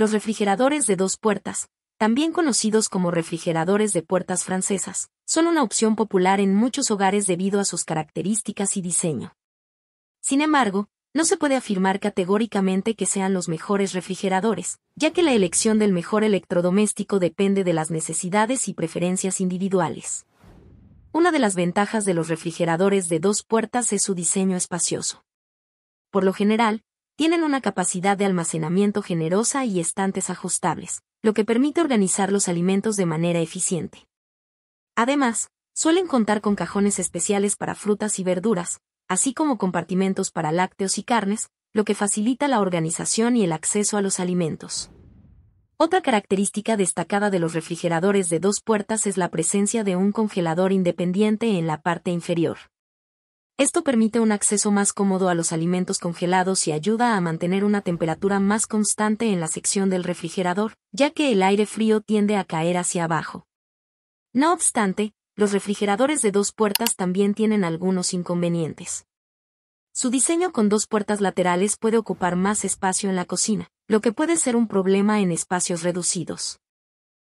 los refrigeradores de dos puertas, también conocidos como refrigeradores de puertas francesas, son una opción popular en muchos hogares debido a sus características y diseño. Sin embargo, no se puede afirmar categóricamente que sean los mejores refrigeradores, ya que la elección del mejor electrodoméstico depende de las necesidades y preferencias individuales. Una de las ventajas de los refrigeradores de dos puertas es su diseño espacioso. Por lo general, tienen una capacidad de almacenamiento generosa y estantes ajustables, lo que permite organizar los alimentos de manera eficiente. Además, suelen contar con cajones especiales para frutas y verduras, así como compartimentos para lácteos y carnes, lo que facilita la organización y el acceso a los alimentos. Otra característica destacada de los refrigeradores de dos puertas es la presencia de un congelador independiente en la parte inferior. Esto permite un acceso más cómodo a los alimentos congelados y ayuda a mantener una temperatura más constante en la sección del refrigerador, ya que el aire frío tiende a caer hacia abajo. No obstante, los refrigeradores de dos puertas también tienen algunos inconvenientes. Su diseño con dos puertas laterales puede ocupar más espacio en la cocina, lo que puede ser un problema en espacios reducidos.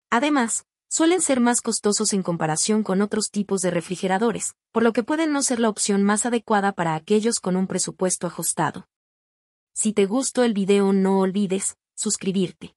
Además, suelen ser más costosos en comparación con otros tipos de refrigeradores, por lo que pueden no ser la opción más adecuada para aquellos con un presupuesto ajustado. Si te gustó el video no olvides suscribirte.